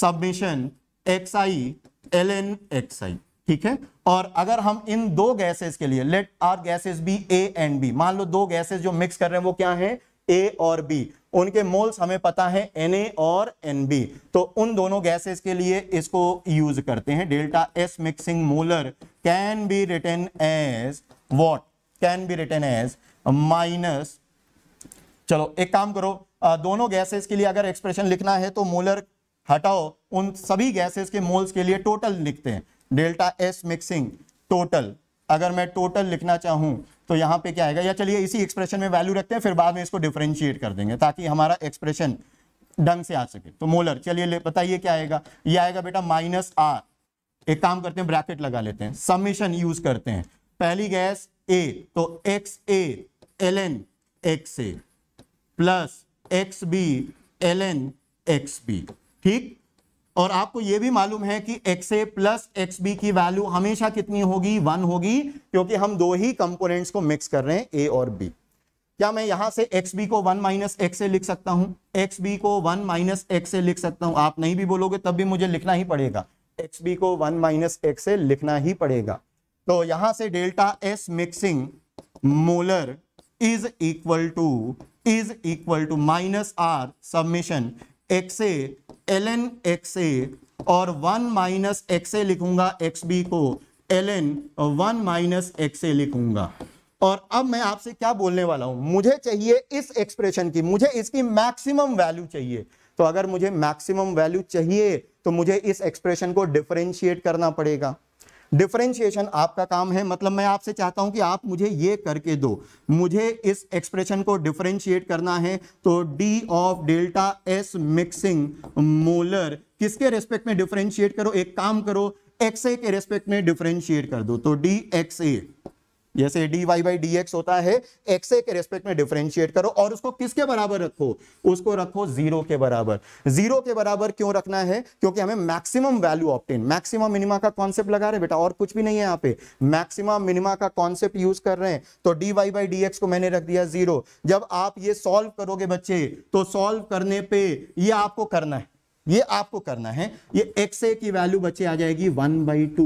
summation X I L N X I ठीक है और अगर हम इन दो गैसेस के लिए let our gases be A and B मान लो दो गैसेस जो मिक्स कर रहे हैं वो क्या है ए और बी उनके मोल्स हमें पता है एन ए और एन बी तो उन दोनों गैसेस के लिए इसको यूज करते हैं delta S mixing molar can be written as what can be return as minus चलो एक काम करो दोनों गैसेस के लिए अगर एक्सप्रेशन लिखना है तो मोलर हटाओ उन सभी गैसेस के मोल्स के लिए टोटल लिखते हैं डेल्टा एस मिक्सिंग टोटल अगर मैं टोटल लिखना चाहूं तो यहां पे क्या आएगा या चलिए इसी एक्सप्रेशन में वैल्यू रखते हैं फिर बाद में इसको डिफ्रेंशिएट कर देंगे ताकि हमारा एक्सप्रेशन ढंग से आ सके तो मोलर चलिए बताइए क्या आएगा ये आएगा बेटा माइनस आर एक काम करते हैं ब्रैकेट लगा लेते हैं सबमिशन यूज करते हैं पहली गैस ए तो X A L N X A plus X B L N X B ठीक और आपको यह भी मालूम है कि X A plus X B की वैल्यू हमेशा कितनी होगी वन होगी क्योंकि हम दो ही कंपोनेंट्स को मिक्स कर रहे हैं ए और बी क्या मैं यहां से एक्स बी को वन माइनस एक्स ए लिख सकता हूं एक्स बी को वन माइनस एक्स ए लिख सकता हूं आप नहीं भी बोलोगे तब भी मुझे लिखना ही पड़ेगा एक्स बी को वन माइनस एक्स ए लिखना ही पड़ेगा तो यहां से delta S mixing molar is equal to is equal to minus R summation X L N X A और वन माइनस एक्स ए लिखूंगा एक्स बी को L N one minus X A लिखूंगा और अब मैं आपसे क्या बोलने वाला हूं मुझे चाहिए इस एक्सप्रेशन की मुझे इसकी मैक्सिमम वैल्यू चाहिए तो अगर मुझे मैक्सिमम वैल्यू चाहिए तो मुझे इस एक्सप्रेशन को डिफरेंशिएट करना पड़ेगा डिफरेंशिएशन आपका काम है मतलब मैं आपसे चाहता हूं कि आप मुझे ये करके दो मुझे इस एक्सप्रेशन को डिफरेंशिएट करना है तो D of delta S mixing molar किसके रेस्पेक्ट में डिफ्रेंशिएट करो एक काम करो एक्स ए के रेस्पेक्ट में डिफरेंशिएट कर दो तो डी एक्स ए जैसे D Y by D X होता है एक्स ए के रेस्पेक्ट में डिफ्रेंशिएट करो और उसको किसके बराबर रखो उसको रखो जीरो के बराबर जीरो के बराबर क्यों रखना है क्योंकि हमें maximum value obtain maximum minima का कॉन्सेप्ट लगा रहे बेटा और कुछ भी नहीं है यहाँ पे मैक्सिमम मिनिमा का कॉन्सेप्ट यूज कर रहे हैं तो D Y by D X को मैंने रख दिया जीरो जब आप ये सॉल्व करोगे बच्चे तो सॉल्व करने पर यह आपको करना है ये आपको करना है ये एक्स ए की वैल्यू बचे आ जाएगी one by two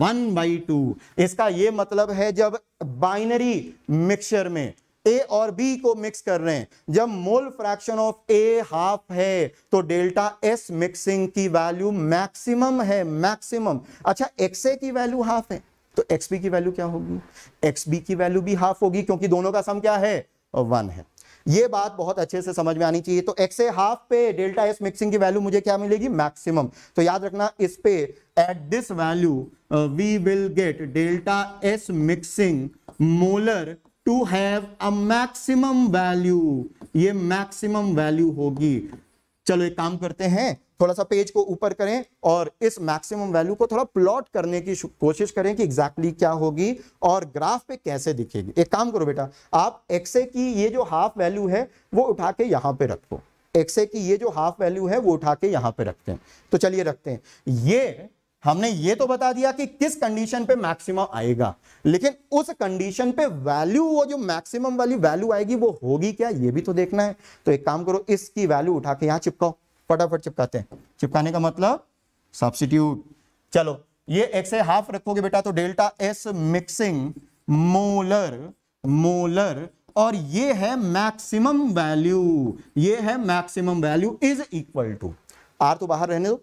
one by two इसका ये मतलब है जब बाइनरी मिक्सचर में ए और बी को मिक्स कर रहे हैं जब mole fraction of A half है तो डेल्टा एस मिक्सिंग की वैल्यू मैक्सिमम है मैक्सिमम अच्छा एक्स ए की वैल्यू हाफ है तो एक्स बी की वैल्यू क्या होगी एक्स बी की वैल्यू भी हाफ होगी क्योंकि दोनों का सम क्या है वन है ये बात बहुत अच्छे से समझ में आनी चाहिए तो एक्स ए हाफ पे डेल्टा एस मिक्सिंग की वैल्यू मुझे क्या मिलेगी मैक्सिमम तो याद रखना इस पे at this value we will get delta S mixing molar to have a maximum value ये मैक्सिमम वैल्यू होगी चलो एक काम करते हैं थोड़ा सा पेज को ऊपर करें और इस मैक्सिमम वैल्यू को थोड़ा प्लॉट करने की कोशिश करें कि एग्जैक्टली exactly क्या होगी और ग्राफ पे कैसे दिखेगी एक काम करो बेटा आप एक्से की ये जो हाफ वैल्यू है वो उठा के यहाँ पे रखो एक्से की ये जो हाफ वैल्यू है वो उठा के यहाँ पे रखते हैं तो चलिए रखते हैं ये हमने ये तो बता दिया कि किस कंडीशन पे मैक्सिमम आएगा लेकिन उस कंडीशन पे वैल्यू वो जो मैक्सिमम वाली वैल्यू आएगी वो होगी क्या ये भी तो देखना है तो एक काम करो इसकी वैल्यू उठा के यहां चिपकाओ फटाफट चिपकाते हैं चिपकाने का मतलब सब्सिट्यूट चलो ये एक्स हाफ रखोगे बेटा तो delta S mixing molar molar और ये है मैक्सिमम वैल्यू ये है maximum value is equal to R तो बाहर रहने दो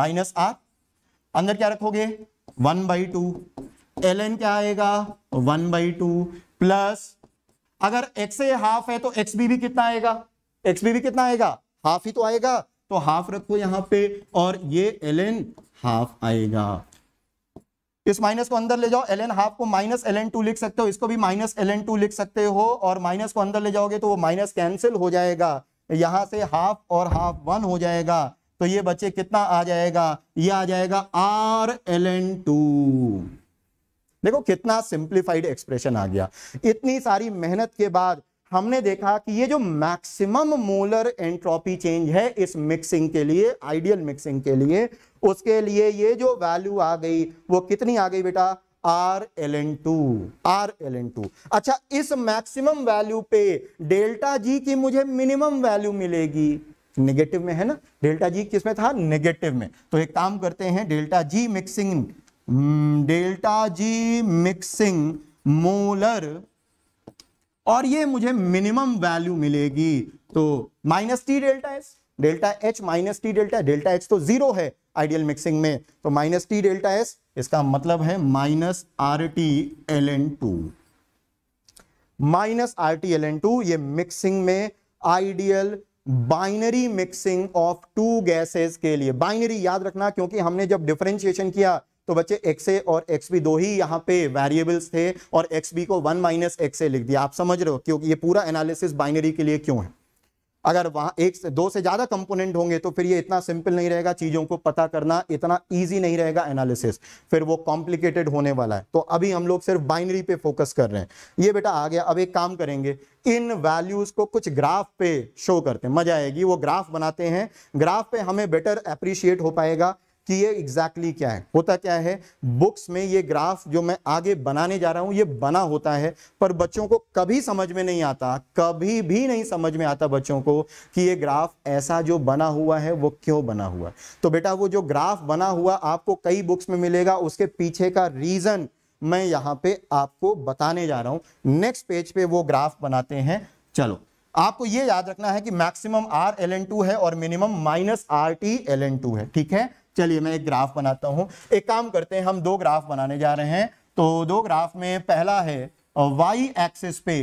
माइनस आर अंदर क्या रखोगे one by two L N क्या आएगा वन बाई टू प्लस अगर एक्स ए हाफ है तो एक्स बी भी कितना आएगा एक्स बी भी कितना आएगा हाफ ही तो आएगा तो हाफ रखो यहां पे और ये एल एन हाफ आएगा इस माइनस को अंदर ले जाओ एल एन हाफ को माइनस एल एन टू लिख सकते हो इसको भी माइनस एल एन टू लिख सकते हो और माइनस को अंदर ले जाओगे तो वो माइनस कैंसिल हो जाएगा यहां से हाफ और हाफ वन हो जाएगा तो ये बच्चे कितना आ जाएगा ये आ जाएगा आर एल एन टू देखो कितना सिंप्लीफाइड एक्सप्रेशन आ गया इतनी सारी मेहनत के बाद हमने देखा कि ये जो मैक्सिमम मोलर एंट्रोपी चेंज है इस मिक्सिंग के लिए आइडियल मिक्सिंग के लिए उसके लिए ये जो वैल्यू आ गई वो कितनी आ गई बेटा R L N two R L N two अच्छा इस मैक्सिमम वैल्यू पे डेल्टा जी की मुझे मिनिमम वैल्यू मिलेगी नेगेटिव में है ना डेल्टा जी किसमें था नेगेटिव में तो एक काम करते हैं delta G mixing hmm, delta G mixing molar और ये मुझे मिनिमम वैल्यू मिलेगी तो minus T delta S delta H minus T delta delta H तो जीरो है आइडियल मिक्सिंग में तो माइनस टी डेल्टा एस इसका मतलब है minus R T L N two minus R T L N two ये मिक्सिंग में ideal binary mixing of two gases के लिए बाइनरी याद रखना क्योंकि हमने जब डिफरेंशिएशन किया तो बच्चे एक्स ए और एक्स बी दो ही यहाँ पे वेरिएबल्स थे और एक्स बी को वन माइनस एक्स ए लिख दिया आप समझ रहे हो क्योंकि ये पूरा एनालिसिस बाइनरी के लिए क्यों है अगर वहाँ एक से दो से ज़्यादा कंपोनेंट होंगे तो फिर ये इतना सिंपल नहीं रहेगा चीज़ों को पता करना इतना ईजी नहीं रहेगा एनालिसिस फिर वो कॉम्प्लिकेटेड होने वाला है तो अभी हम लोग सिर्फ बाइनरी पे फोकस कर रहे हैं ये बेटा आ गया अब एक काम करेंगे इन वैल्यूज़ को कुछ ग्राफ पे शो करते हैं मजा आएगी वो ग्राफ बनाते हैं ग्राफ पे हमें बेटर अप्रिशिएट हो पाएगा कि ये एग्जैक्टली exactly क्या है होता क्या है बुक्स में ये ग्राफ जो मैं आगे बनाने जा रहा हूं ये बना होता है पर बच्चों को कभी समझ में नहीं आता कभी भी नहीं समझ में आता बच्चों को कि ये ग्राफ ऐसा जो बना हुआ है वो क्यों बना हुआ तो बेटा वो जो ग्राफ बना हुआ आपको कई बुक्स में मिलेगा उसके पीछे का रीज़न मैं यहाँ पे आपको बताने जा रहा हूं नेक्स्ट पेज पे वो ग्राफ बनाते हैं चलो आपको ये याद रखना है कि maximum R L N two है और minimum minus R T L N two है ठीक है चलिए मैं एक ग्राफ बनाता हूं एक काम करते हैं हम दो ग्राफ बनाने जा रहे हैं तो दो ग्राफ में पहला है वाई एक्सिस पे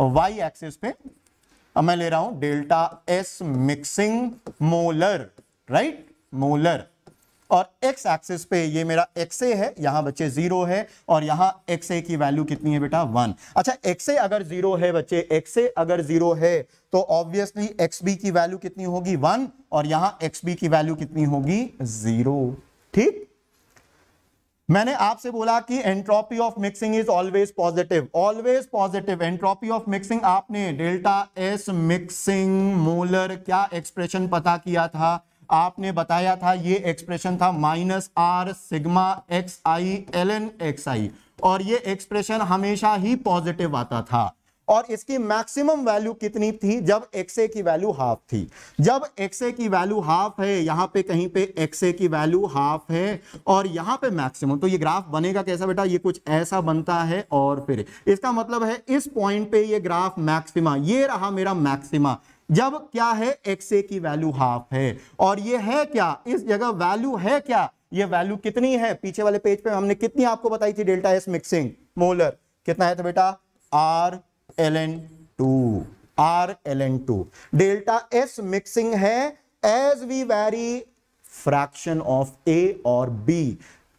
वाई एक्सिस पे मैं ले रहा हूं delta S mixing molar right molar और एक्स एक्सिस पे ये मेरा एक्स ए है यहाँ बच्चे जीरो है और यहाँ एक्स ए की वैल्यू कितनी है बेटा वन अच्छा एक्स ए अगर जीरो है बच्चे एक्स ए अगर जीरो है तो ऑब्वियसली एक्स बी की वैल्यू कितनी होगी वन और यहाँ एक्स बी की वैल्यू कितनी होगी जीरो ठीक मैंने आपसे बोला कि entropy of mixing is always positive always positive entropy of mixing आपने डेल्टा एस मिक्सिंग मोलर क्या एक्सप्रेशन पता किया था आपने बताया था ये एक्सप्रेशन था minus R sigma X I L N X I और ये एक्सप्रेशन हमेशा ही पॉजिटिव आता था और इसकी मैक्सिमम वैल्यू कितनी थी जब एक्सए की वैल्यू हाफ थी जब एक्सए की वैल्यू हाफ है यहाँ पे कहीं पे एक्सए की वैल्यू हाफ है और यहाँ पे मैक्सिमम तो ये ग्राफ बनेगा कैसा बेटा ये कुछ ऐसा बनता है और फिर इसका मतलब है इस पॉइंट पे ये ग्राफ मैक्सिमा ये रहा मेरा मैक्सिमा जब क्या है एक्स ए की वैल्यू हाफ है और ये है क्या इस जगह वैल्यू है क्या ये वैल्यू कितनी है पीछे वाले पेज पे हमने कितनी आपको बताई थी डेल्टा एस मिक्सिंग मोलर कितना है तो बेटा R L N two R L N two delta S mixing है as we vary fraction of A और बी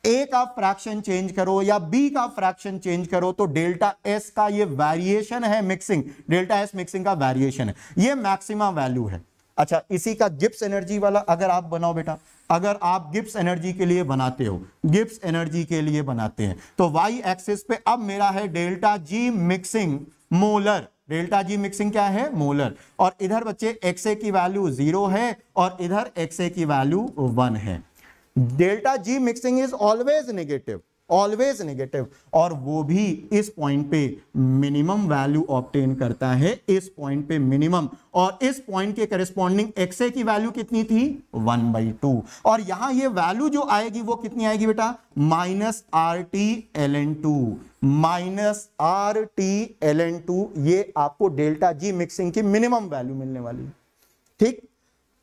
ए का फ्रैक्शन चेंज करो या बी का फ्रैक्शन चेंज करो तो डेल्टा एस का ये वेरिएशन है मिक्सिंग डेल्टा एस मिक्सिंग का वेरिएशन है ये मैक्सिमा वैल्यू है अच्छा इसी का गिप्स एनर्जी वाला अगर आप बनाओ बेटा अगर आप गिप्स एनर्जी के लिए बनाते हो गिप्स एनर्जी के लिए बनाते हैं तो वाई एक्सिस पे अब मेरा है delta G mixing molar delta G mixing क्या है मोलर और इधर बच्चे एक्स की वैल्यू जीरो है और इधर एक्स की वैल्यू वन है delta G mixing is always negative always negative और वो भी इस पॉइंट पे मिनिमम वैल्यू ऑप्टेन करता है इस पॉइंट पे मिनिमम और इस पॉइंट के करिस्पॉन्डिंग एक्सए की वैल्यू कितनी थी वन बाई टू और यहां ये वैल्यू जो आएगी वो कितनी आएगी बेटा minus R T L N two minus R T L N two ये आपको डेल्टा जी मिक्सिंग की मिनिमम वैल्यू मिलने वाली ठीक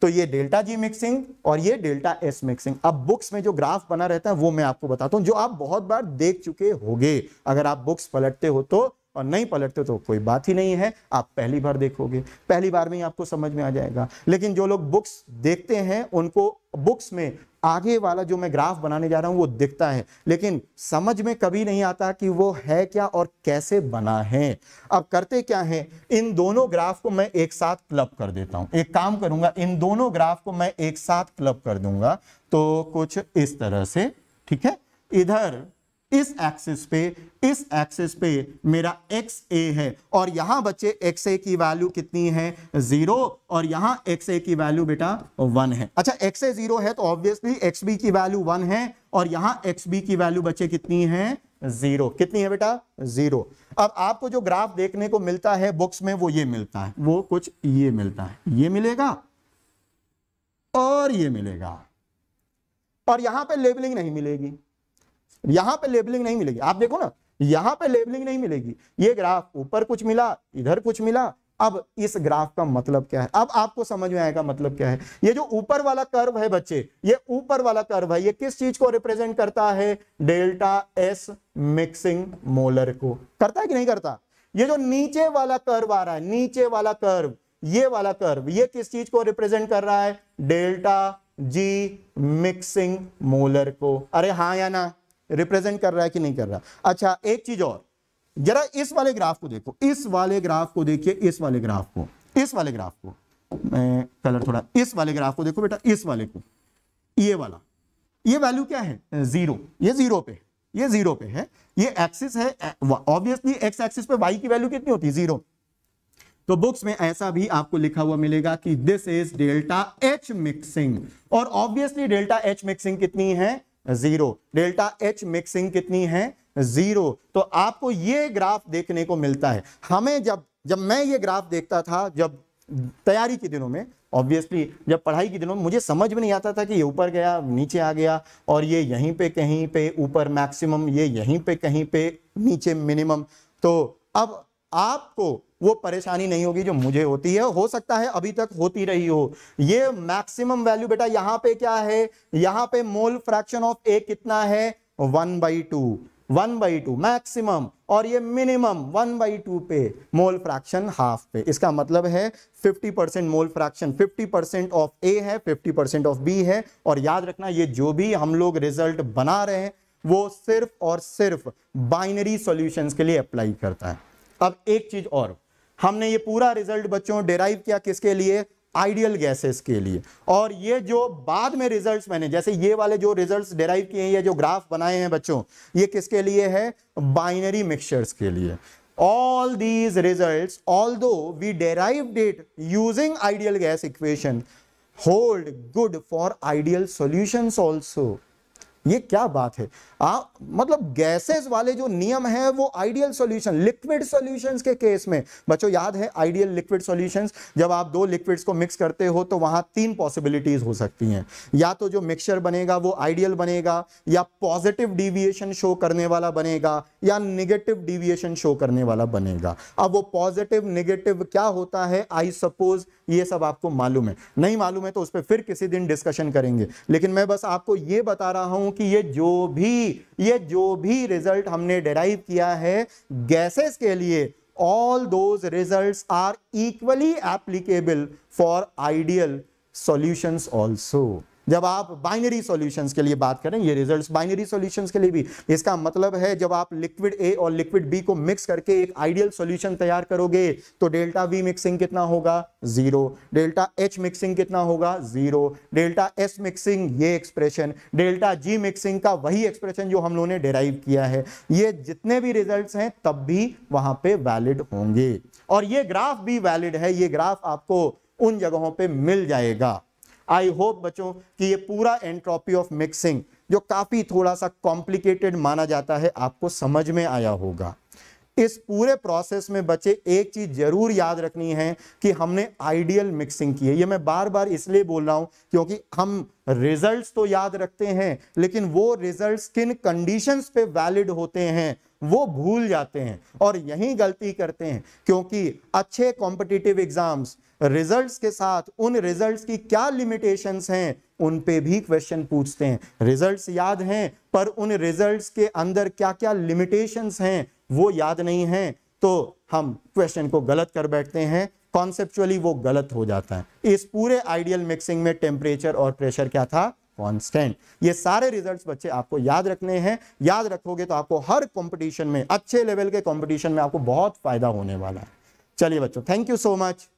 तो ये डेल्टा जी मिक्सिंग और ये डेल्टा एस मिक्सिंग अब बुक्स में जो ग्राफ बना रहता है वो मैं आपको बताता हूँ जो आप बहुत बार देख चुके होगे अगर आप बुक्स पलटते हो तो और नहीं पलटते तो कोई बात ही नहीं है आप पहली बार देखोगे पहली बार में ही आपको समझ में आ जाएगा लेकिन जो लोग बुक्स देखते हैं उनको बुक्स में आगे वाला जो मैं ग्राफ बनाने जा रहा हूँ वो दिखता है लेकिन समझ में कभी नहीं आता कि वो है क्या और कैसे बना है अब करते क्या है इन दोनों ग्राफ को मैं एक साथ क्लब कर देता हूँ एक काम करूंगा इन दोनों ग्राफ को मैं एक साथ क्लब कर दूंगा तो कुछ इस तरह से ठीक है इधर इस एक्सिस पे इस एक्सिस पे मेरा एक्स ए है और यहां बच्चे एक्स ए की वैल्यू कितनी है जीरो और यहां एक्स ए की वैल्यू बेटा वन है अच्छा एक्स ए जीरो है तो ऑब्वियसली एक्स बी की वैल्यू वन है और यहां एक्स बी की वैल्यू बच्चे कितनी है जीरो कितनी है बेटा जीरो अब आपको जो ग्राफ देखने को मिलता है बुक्स में वो ये मिलता है वो कुछ ये मिलता है ये मिलेगा और ये मिलेगा और यहां पे लेबलिंग नहीं मिलेगी यहां पे लेबलिंग नहीं मिलेगी आप देखो ना यहां पे लेबलिंग नहीं मिलेगी ये ग्राफ ऊपर कुछ मिला इधर कुछ मिला अब इस ग्राफ का मतलब क्या है अब आपको समझ में आएगा मतलब क्या है ये जो ऊपर वाला कर्व है बच्चे ये ऊपर वाला कर्व है ये किस चीज को रिप्रेजेंट करता है डेल्टा एस मिक्सिंग मोलर को करता है कि नहीं करता ये जो नीचे वाला कर्व आ रहा है नीचे वाला कर्व ये वाला कर्व ये किस चीज को रिप्रेजेंट कर रहा है डेल्टा जी मिक्सिंग मोलर को अरे हाँ या ना रिप्रेजेंट कर रहा है कि नहीं कर रहा अच्छा एक चीज और जरा इस वाले ग्राफ को देखो इस वाले ग्राफ को देखिए इस वाले ग्राफ को इस वाले ग्राफ को मैं कलर थोड़ा इस वाले ग्राफ को देखो बेटा इस वाले को ये वाला ये वैल्यू क्या है जीरो ये जीरो पे ये जीरो पे है ये एक्सिस है ऑब्वियसली एक्स एक्सिस पे वाई की वैल्यू कितनी होती है जीरो तो बुक्स में ऐसा भी आपको लिखा हुआ मिलेगा कि this is delta H mixing और ऑब्वियसली डेल्टा एच मिक्सिंग कितनी है जीरो डेल्टा एच मिक्सिंग कितनी है जीरो तो आपको ये ग्राफ देखने को मिलता है हमें जब जब मैं ये ग्राफ देखता था जब तैयारी के दिनों में ऑब्वियसली जब पढ़ाई के दिनों में मुझे समझ में नहीं आता था कि ये ऊपर गया नीचे आ गया और ये यहीं पे कहीं पे ऊपर मैक्सिमम ये यहीं पे कहीं पे नीचे मिनिमम तो अब आपको वो परेशानी नहीं होगी जो मुझे होती है हो सकता है अभी तक होती रही हो ये मैक्सिमम वैल्यू बेटा यहां पे क्या है यहां पे मोल फ्रैक्शन ऑफ ए कितना है one by two one by two maximum और ये मिनिमम वन बाई टू पे मोल फ्रैक्शन हाफ पे इसका मतलब है fifty percent mole fraction fifty percent of A है फिफ्टी परसेंट ऑफ बी है और याद रखना ये जो भी हम लोग रिजल्ट बना रहे हैं वो सिर्फ और सिर्फ बाइनरी सॉल्यूशंस के लिए अप्लाई करता है अब एक चीज और हमने ये पूरा रिजल्ट बच्चों डेराइव किया किसके लिए आइडियल गैसेस के लिए और ये जो बाद में रिजल्ट्स मैंने जैसे ये वाले जो रिजल्ट्स डेराइव किए हैं या जो ग्राफ बनाए हैं बच्चों ये किसके लिए है बाइनरी मिक्सचर्स के लिए all these result although we derive it using ideal gas equation hold good for ideal solution also ये क्या बात है आ, मतलब गैसेस वाले जो नियम है वो आइडियल सॉल्यूशन लिक्विड सॉल्यूशंस के केस में बच्चों याद है आइडियल लिक्विड सॉल्यूशंस जब आप दो लिक्विड्स को मिक्स करते हो तो वहां तीन पॉसिबिलिटीज हो सकती हैं या तो जो मिक्सचर बनेगा वो आइडियल बनेगा या पॉजिटिव डिविएशन शो करने वाला बनेगा या निगेटिव डिविएशन शो करने वाला बनेगा अब वो पॉजिटिव निगेटिव क्या होता है आई सपोज ये सब आपको मालूम है नहीं मालूम है तो उस पर फिर किसी दिन डिस्कशन करेंगे लेकिन मैं बस आपको ये बता रहा हूं कि ये जो भी ये जो भी रिजल्ट हमने डेराइव किया है गैसेस के लिए all those result are equally applicable for ideal solution also जब आप बाइनरी सॉल्यूशंस के लिए बात करें ये रिजल्ट्स बाइनरी सॉल्यूशंस के लिए भी इसका मतलब है जब आप लिक्विड ए और लिक्विड बी को मिक्स करके एक आइडियल सॉल्यूशन तैयार करोगे तो डेल्टा वी मिक्सिंग कितना होगा जीरो डेल्टा एच मिक्सिंग कितना होगा जीरो डेल्टा एस मिक्सिंग ये एक्सप्रेशन डेल्टा जी मिक्सिंग का वही एक्सप्रेशन जो हम लोगों ने डिराइव किया है ये जितने भी रिजल्ट हैं तब भी वहां पर वैलिड होंगे और ये ग्राफ भी वैलिड है ये ग्राफ आपको उन जगहों पर मिल जाएगा आई होप बच्चों कि ये पूरा एंट्रोपी ऑफ मिक्सिंग जो काफ़ी थोड़ा सा कॉम्प्लिकेटेड माना जाता है आपको समझ में आया होगा इस पूरे प्रोसेस में बच्चे एक चीज जरूर याद रखनी है कि हमने आइडियल मिक्सिंग की है ये मैं बार बार इसलिए बोल रहा हूं क्योंकि हम रिजल्ट्स तो याद रखते हैं लेकिन वो रिजल्ट्स किन कंडीशंस पे वैलिड होते हैं वो भूल जाते हैं और यही गलती करते हैं क्योंकि अच्छे कॉम्पिटिटिव एग्जाम्स रिजल्ट्स के साथ उन रिजल्ट्स की क्या लिमिटेशंस हैं उन पे भी क्वेश्चन पूछते हैं रिजल्ट्स याद हैं पर उन रिजल्ट्स के अंदर क्या क्या लिमिटेशंस हैं वो याद नहीं हैं तो हम क्वेश्चन को गलत कर बैठते हैं कॉन्सेप्चुअली वो गलत हो जाता है इस पूरे आइडियल मिक्सिंग में टेम्परेचर और प्रेशर क्या था कांस्टेंट ये सारे रिजल्ट्स बच्चे आपको याद रखने हैं याद रखोगे तो आपको हर कंपटीशन में अच्छे लेवल के कंपटीशन में आपको बहुत फायदा होने वाला है चलिए बच्चों थैंक यू सो मच